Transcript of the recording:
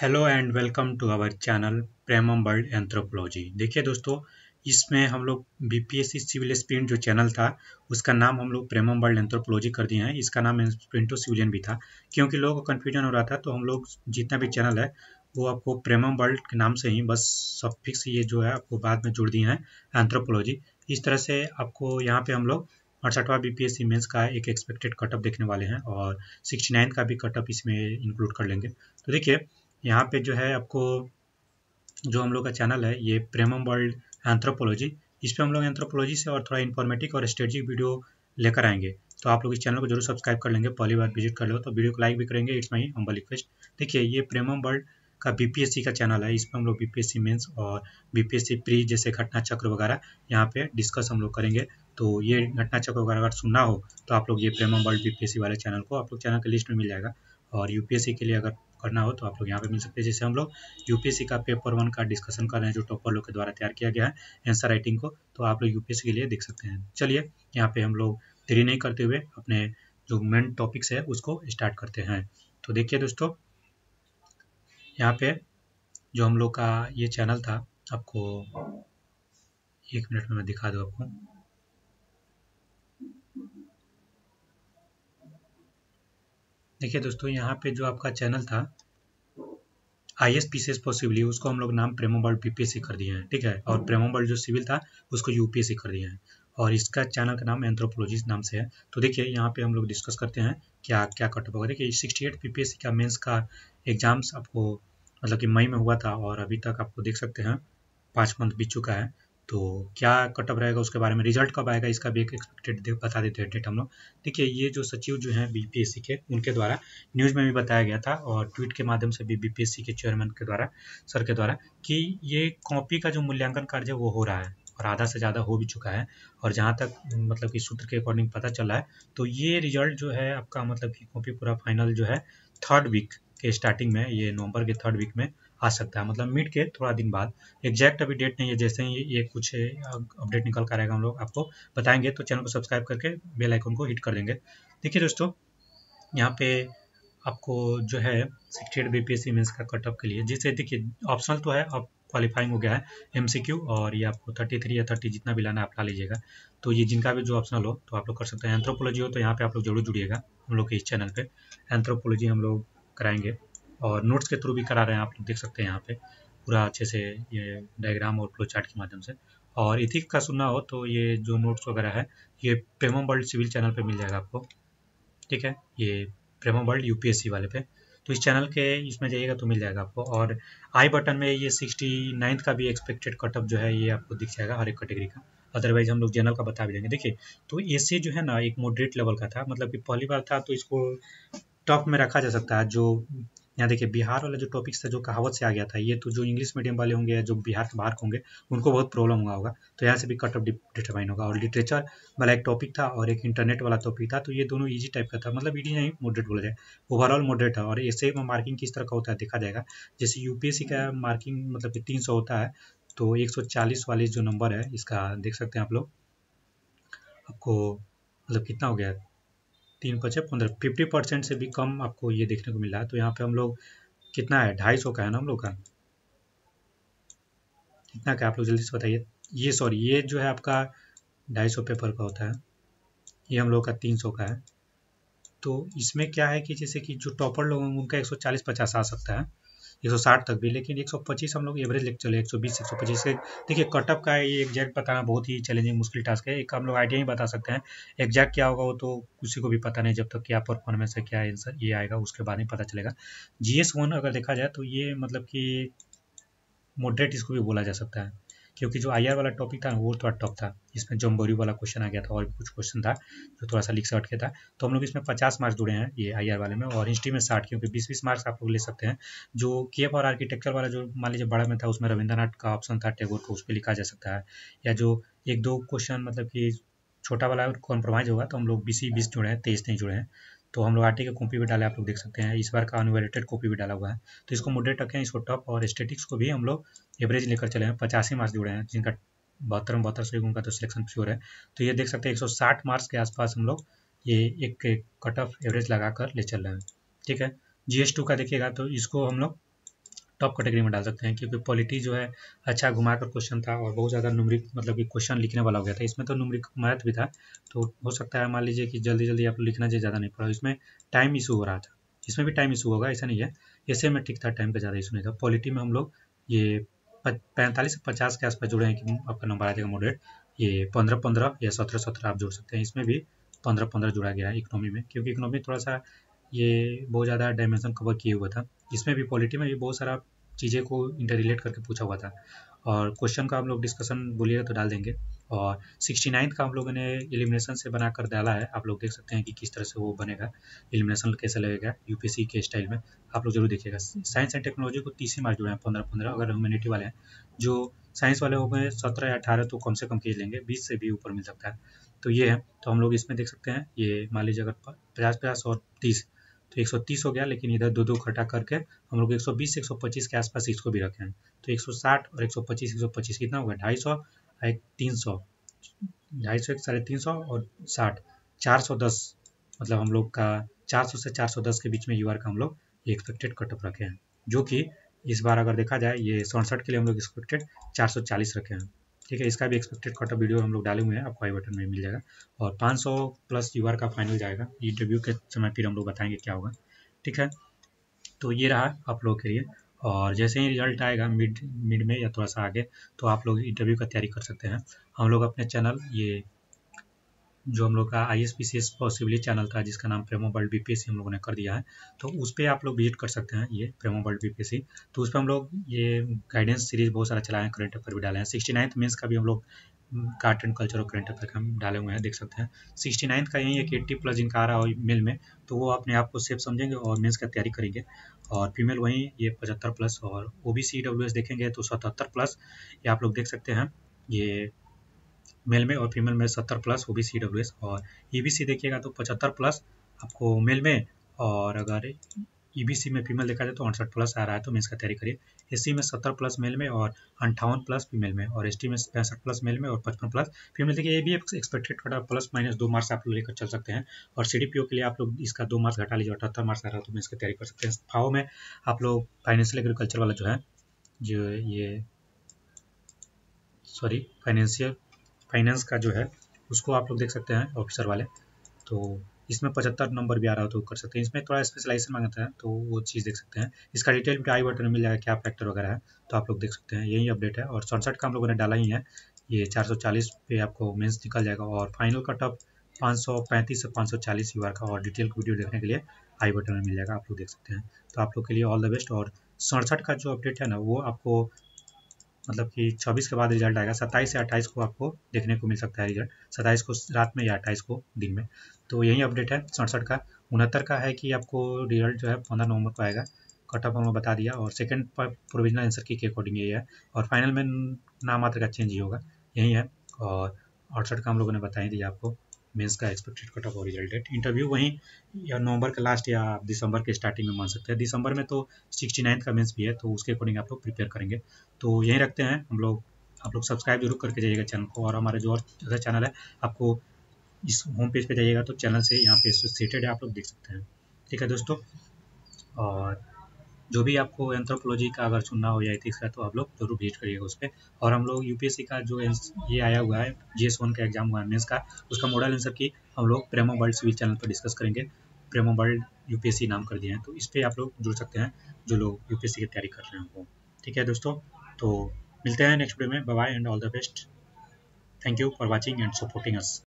Hello and welcome to our channel Premam world anthropology देखिए दोस्तों इसमें हम लोग B P S C civil sprint जो चैनल था उसका नाम हम लोग प्रेमम वर्ल्ड एंथ्रोपोलॉजी कर दिए हैं इसका नाम स्प्रिंटो सिविलियन भी था क्योंकि लोगों को कन्फ्यूजन हो रहा था तो हम लोग जितना भी चैनल है वो आपको प्रेमम वर्ल्ड के नाम से ही बस सब फिक्स ये जो है आपको बाद में जोड़ दिए हैं एंथ्रोपोलॉजी इस तरह से आपको यहाँ पर हम लोग अड़सठवा B P S C mains का एक एक्सपेक्टेड कटअप देखने वाले हैं और सिक्सटी नाइन का भी कटअप इसमें इंक्लूड कर लेंगे तो देखिए यहाँ पे जो है आपको जो हम लोग का चैनल है ये प्रेमम वर्ल्ड एंथ्रोपोलॉजी इस पर हम लोग एंथ्रोपोलॉजी से और थोड़ा इन्फॉर्मेटिक और स्ट्रेटजिक वीडियो लेकर आएंगे तो आप लोग इस चैनल को जरूर सब्सक्राइब कर लेंगे पहली बार विजिट कर लो तो वीडियो को लाइक भी करेंगे इट्स माई हम्बल रिक्वेस्ट देखिए ये प्रेमम वर्ल्ड का बीपीएससी का चैनल है इस पर हम लोग बीपीएससी मेंस और बीपीएससी प्री जैसे घटना चक्र वगैरह यहाँ पे डिस्कस हम लोग करेंगे तो ये घटना चक्र वगैरह अगर सुनना हो तो आप लोग ये प्रेमम वर्ल्ड बीपीएससी वाले चैनल को आप लोग चैनल के लिस्ट में मिल जाएगा और यूपीएससी के लिए अगर करना हो तो आप लोग यहाँ पे मिल सकते हैं जैसे हम लोग यूपीएससी का पेपर वन का डिस्कशन कर रहे हैं जो टॉपर लोग के द्वारा तैयार किया गया है आंसर राइटिंग को तो आप लोग यूपीएससी के लिए देख सकते हैं चलिए यहाँ पे हम लोग देरी नहीं करते हुए अपने जो मेन टॉपिक्स है उसको स्टार्ट करते हैं तो देखिए दोस्तों यहाँ पे जो हम लोग का ये चैनल था आपको एक मिनट में मैं दिखा दूँ आपको देखिए दोस्तों यहाँ पे जो आपका चैनल था I S P C S possibly उसको हम लोग नाम प्रेमोबर्ड पीपीएससी कर दिए हैं ठीक है और प्रेमोबर्ड जो सिविल था उसको यूपीएससी कर दिया है और इसका चैनल का नाम एंथ्रोपोलॉजी नाम से है तो देखिए यहाँ पे हम लोग डिस्कस करते हैं क्या क्या कट होगा देखिए सिक्सटी एट पी का मेन्स का एग्जाम्स आपको मतलब कि मई में हुआ था और अभी तक आपको देख सकते हैं पाँच मंथ बीत चुका है तो क्या कटअप रहेगा उसके बारे में रिजल्ट कब आएगा इसका भी एक एक्सपेक्टेड बता देते हैं डेट हम लोग देखिए ये जो सचिव जो हैं बीपीएससी के उनके द्वारा न्यूज़ में भी बताया गया था और ट्वीट के माध्यम से भी बीपीएससी के चेयरमैन के द्वारा सर के द्वारा कि ये कॉपी का जो मूल्यांकन कार्य है वो हो रहा है और आधा से ज़्यादा हो भी चुका है और जहाँ तक मतलब कि सूत्र के अकॉर्डिंग पता चला है तो ये रिजल्ट जो है आपका मतलब कि कॉपी पूरा फाइनल जो है थर्ड वीक के स्टार्टिंग में ये नवंबर के थर्ड वीक में आ सकता है मतलब मिड के थोड़ा दिन बाद एग्जैक्ट अभी डेट नहीं है जैसे ही ये कुछ अपडेट निकल कर आएगा हम लोग आपको बताएंगे तो चैनल को सब्सक्राइब करके बेल आइकन को हिट कर देंगे देखिए दोस्तों यहाँ पे आपको जो है sixty eight B P S का कटअप के लिए जिससे देखिए ऑप्शनल तो है आप क्वालिफाइंग हो गया है क्यू और ये आपको थर्टी थ्री या थर्टी जितना भी लाना आप ला लीजिएगा तो ये जिनका भी जो ऑप्शनल हो तो आप लोग कर सकते हैं एंथ्रोपोलॉजी हो तो यहाँ पे आप लोग जरूर जुड़िएगा हम लोग के इस चैनल पे एंथ्रोपोलॉजी हम लोग कराएंगे और नोट्स के थ्रू भी करा रहे हैं आप लोग देख सकते हैं यहाँ पे पूरा अच्छे से ये डायग्राम और फ्लो चार्ट के माध्यम से और इथिक का सुनना हो तो ये जो नोट्स वगैरह है ये प्रेमम वर्ल्ड सिविल चैनल पे मिल जाएगा आपको ठीक है ये प्रेमम वर्ल्ड यू वाले पे तो इस चैनल के इसमें जाइएगा तो मिल जाएगा आपको और आई बटन में ये सिक्सटी नाइन्थ का भी एक्सपेक्टेड कटअप जो है ये आपको दिख जाएगा हर एक कैटेगरी का अदरवाइज हम लोग जनरल का बता भी देंगे देखिए तो ए जो है ना एक मॉडरेट लेवल का था मतलब कि पहली बार था तो इसको टॉप में रखा जा सकता है जो यहाँ देखिए बिहार वाला जो टॉपिक्स था जो कहावत से आ गया था ये तो जो इंग्लिश मीडियम वाले होंगे या जो बिहार के बाहर होंगे उनको बहुत प्रॉब्लम हुआ होगा तो यहाँ से भी कट ऑफ डिटरमाइन होगा और लिटरेचर वाला एक टॉपिक था और एक इंटरनेट वाला टॉपिक था तो ये दोनों ईजी टाइप का था मतलब ईडी नहीं मॉडरेट बोला जाए ओवरऑल मॉडरेट है और ऐसे में मार्किंग किस तरह का होता है देखा जाएगा जैसे यूपीएससी का मार्किंग हम्म। मतलब कि तीन होता है तो एक वाले जो नंबर है इसका देख सकते हैं आप लोग आपको मतलब कितना हो गया तीन पचे पंद्रह फिफ्टी परसेंट से भी कम आपको ये देखने को मिला है तो यहाँ पे हम लोग कितना है ढाई सौ का है ना हम लोग का कितना का आप लोग जल्दी से बताइए ये सॉरी ये जो है आपका ढाई सौ पेपर का होता है ये हम लोग का तीन सौ का है तो इसमें क्या है कि जैसे कि जो टॉपर लोग होंगे उनका एक सौ चालीस पचास आ सकता है साठ तक भी लेकिन 125 हम लोग एवरेज लेकर चले 120 125 से देखिए कटअप का ये एग्जैक्ट बताना बहुत ही चैलेंजिंग मुश्किल टास्क है एक हम लोग आइडिया ही बता सकते हैं एग्जैक्ट क्या होगा वो तो किसी को भी पता नहीं जब तक क्या परफॉर्मेंस है क्या आंसर ये आएगा उसके बाद ही पता चलेगा जी अगर देखा जाए तो ये मतलब कि मॉडरेट इसको भी बोला जा सकता है क्योंकि जो आई वाला टॉपिक था वो थोड़ा टॉप था इसमें जम्बोरी वाला क्वेश्चन आ गया था और भी कुछ क्वेश्चन था जो थोड़ा सा लिख सट के था तो हम लोग इसमें पचास मार्क्स जुड़े हैं ये आई वाले में और हिस्ट्री में साठ क्योंकि बीस बीस मार्क्स आप लोग ले सकते हैं जो के और आर्किटेक्चर वाला जो मान लीजिए बड़ा में था उसमें रविंद्रनाथ का ऑप्शन था टेगोर को उस पर लिखा जा सकता है या जो एक दो क्वेश्चन मतलब कि छोटा वाला कॉम्प्रोमाइज होगा तो हम लोग बीस बीस जुड़े हैं तेईस नहीं जुड़े हैं तो हम लोग आर का कॉपी भी डाले आप लोग देख सकते हैं इस बार का अनवेलेटेड कॉपी भी डाला हुआ है तो इसको मोडेट रखें इसको टॉप और स्टेटिक्स को भी हम लोग एवरेज लेकर चले हैं पचासी मार्क्स जुड़े हैं जिनका बहत्तर में बहत्तर सौ उनका तो सिलेक्शन प्योर है तो ये देख सकते हैं एक मार्क्स के आसपास हम लोग ये एक कट ऑफ एवरेज लगा कर ले चल रहे हैं ठीक है जी एस टू का देखिएगा तो इसको हम लोग टॉप कैटेगरी में डाल सकते हैं क्योंकि पॉलिटी जो है अच्छा घुमा कर क्वेश्चन था और बहुत ज़्यादा नुमरिक मतलब कि क्वेश्चन लिखने वाला हो गया था इसमें तो नुमरिक मैथ भी था तो हो सकता है मान लीजिए कि जल्दी जल्दी आप लिखना चाहिए ज़्यादा नहीं पड़ा इसमें टाइम इशू हो रहा था इसमें भी टाइम इशू होगा ऐसा नहीं है ऐसे में ठीक था टाइम का ज़्यादा इशू नहीं था पॉलिटी में हम लोग ये पैंतालीस से पचास के आसपास जुड़े हैं कि आपका नंबर आ जाएगा मॉडरेट ये पंद्रह पंद्रह या सत्रह सत्रह आप जोड़ सकते हैं इसमें भी पंद्रह पंद्रह जुड़ा गया है इकोनॉमी में क्योंकि इकोनॉमी थोड़ा सा ये बहुत ज़्यादा डायमेंशन कवर किए हुआ था इसमें भी पॉलिटी में भी बहुत सारा चीज़ें को इंटर रिलेट करके पूछा हुआ था और क्वेश्चन का हम लोग डिस्कशन बोलिएगा तो डाल देंगे और सिक्सटी नाइन्थ का हम लोगों ने एलिमिनेशन से बना कर डाला है आप लोग देख सकते हैं कि किस तरह से वो बनेगा एलिमिनेशन कैसे लगेगा यूपीसी के स्टाइल में आप लोग जरूर देखिएगा साइंस एंड टेक्नोलॉजी को तीस ही जुड़े हैं पंद्रह पंद्रह अगर ह्यूमिनिटी वाले हैं जो साइंस वाले हो गए सत्रह या अठारह तो कम से कम खींच लेंगे बीस से भी ऊपर मिल सकता है तो ये है तो हम लोग इसमें देख सकते हैं ये मान लीजिए अगर पचास पचास और तीस तो 130 हो गया लेकिन इधर दो दो इकट्ठा करके हम लोग 120 से 125 के आसपास इसको भी रखें तो 160 और 125 125 कितना होगा ढाई सौ एक तीन सौ ढाई सौ एक साढ़े तीन सौ और साठ चार सौ दस मतलब हम लोग का चार सौ से चार सौ दस के बीच में यू का हम लोग ये एक्सपेक्टेड कटअप रखे हैं जो कि इस बार अगर देखा जाए ये सड़सठ के लिए हम लोग एक्सपेक्टेड चार सौ चालीस रखे हैं ठीक है इसका भी एक्सपेक्टेड कट ऑफ वीडियो हम लोग डाले हुए हैं आपको आई बटन में मिल जाएगा और 500 प्लस यू का फाइनल जाएगा इंटरव्यू के समय फिर हम लोग बताएंगे क्या होगा ठीक है तो ये रहा आप लोगों के लिए और जैसे ही रिजल्ट आएगा मिड मिड में या थोड़ा सा आगे तो आप लोग इंटरव्यू का तैयारी कर सकते हैं हम लोग अपने चैनल ये जो हम लोग का I S P C S possibly channel था जिसका नाम Premo World B P S C हम लोगों ने कर दिया है तो उस पर आप लोग विजिट कर सकते हैं ये Premo World B P S C तो उस पर हम लोग ये गाइडेंस सीरीज बहुत सारा चलाए हैं करंट अफेयर भी डाले हैं सिक्सटी नाइन्थ मीन्स का भी हम लोग कार्ट एंड कल्चर और करंट अफेयर हम डाले हुए हैं देख सकते हैं सिक्सटी नाइन्थ का यही है कि एट्टी प्लस जिनका आ रहा है मेल में तो वो अपने आप को सेफ समझेंगे और मेन्स का तैयारी करेंगे और फीमेल वहीं ये पचहत्तर प्लस और O B C W S देखेंगे तो सतहत्तर प्लस ये आप लोग देख सकते हैं ये मेल में और फीमेल में सत्तर plus O B C W S और ई बी सी देखिएगा तो पचहत्तर प्लस आपको मेल में और अगर ई बी सी में फीमेल देखा जाए तो अड़सठ प्लस आ रहा है तो मैं इसका तैयारी करिए एस सी में सत्तर प्लस मेल में और अंठावन प्लस फीमेल में और एस टी में पैंसठ प्लस मेल में और पचपन प्लस फीमेल देखिए ये भी एक्सपेक्टेड कटा प्लस माइनस दो मार्क्स आप लोग लेकर चल सकते हैं और सी डी पी ओ के लिए आप लोग इसका दो मार्क्स घटा लीजिए अठहत्तर मार्क्स आ रहा है तो मैं इसका तैयारी कर सकते हैं फाओ में आप लोग फाइनेंशियल एग्रीकल्चर वाला जो है जो ये सॉरी फाइनेंशियल फाइनेंस का जो है उसको आप लोग देख सकते हैं ऑफिसर वाले तो इसमें पचहत्तर नंबर भी आ रहा हो तो कर सकते हैं इसमें थोड़ा स्पेशलाइजेशन मांगता है तो वो चीज़ देख सकते हैं इसका डिटेल भी आई बटन में मिल जाएगा क्या फैक्टर वगैरह है तो आप लोग देख सकते हैं यही अपडेट है और सड़सठ का हम लोगों ने डाला ही है ये चार पे आपको मेन्स निकल जाएगा और फाइनल कट ऑफ पैंतीस से 540 यूआर का और डिटेल वीडियो देखने के लिए आई बटन में मिल जाएगा आप लोग देख सकते हैं तो आप लोग के लिए ऑल द बेस्ट और सड़सठ का जो अपडेट है ना वो आपको मतलब कि 24 के बाद रिजल्ट आएगा 27 या 28 को आपको देखने को मिल सकता है रिजल्ट 27 को रात में या 28 को दिन में तो यही अपडेट है सड़सठ का उनहत्तर का है कि आपको रिजल्ट जो है पंद्रह नवंबर को आएगा कट ऑफ बता दिया और सेकंड प्रोविजनल आंसर की के अकॉर्डिंग यही है और फाइनल में नाम मात्र का चेंज ही होगा यही है और अड़सठ का हम लोगों ने बता ही दिया आपको मेंस का एक्सपेक्टेड कट ऑफ और रिजल्ट डेट इंटरव्यू वहीं या नवंबर के लास्ट या दिसंबर के स्टार्टिंग में मान सकते हैं दिसंबर में तो सिक्सटी नाइन्थ का मेंस भी है तो उसके अकॉर्डिंग आप लोग प्रिपेयर करेंगे तो यहीं रखते हैं हम लोग आप लोग सब्सक्राइब जरूर करके जाइएगा चैनल को और हमारे जो और अदर चैनल है आपको इस होम पेज पर पे जाइएगा तो चैनल से यहाँ पे सेटेड है आप लोग देख सकते हैं ठीक है दोस्तों और जो भी आपको एंथ्रोपोलॉजी का अगर चुनना हो या इथिक्स का तो आप लोग जरूर विजिट करिएगा उस पर और हम लोग यूपीएससी का जो ये आया हुआ है जी एस वन का एग्जाम हुआ है का उसका मॉडल आंसर की हम लोग प्रेमो वर्ल्ड सिविल चैनल पर डिस्कस करेंगे प्रेमो वर्ल्ड यूपीएससी नाम कर दिए हैं तो इस पर आप लोग जुड़ सकते हैं जो लोग यूपीएससी की तैयारी कर रहे हैं वो ठीक है दोस्तों तो मिलते हैं नेक्स्ट वीडियो में bye and all the best thank you for watching and supporting us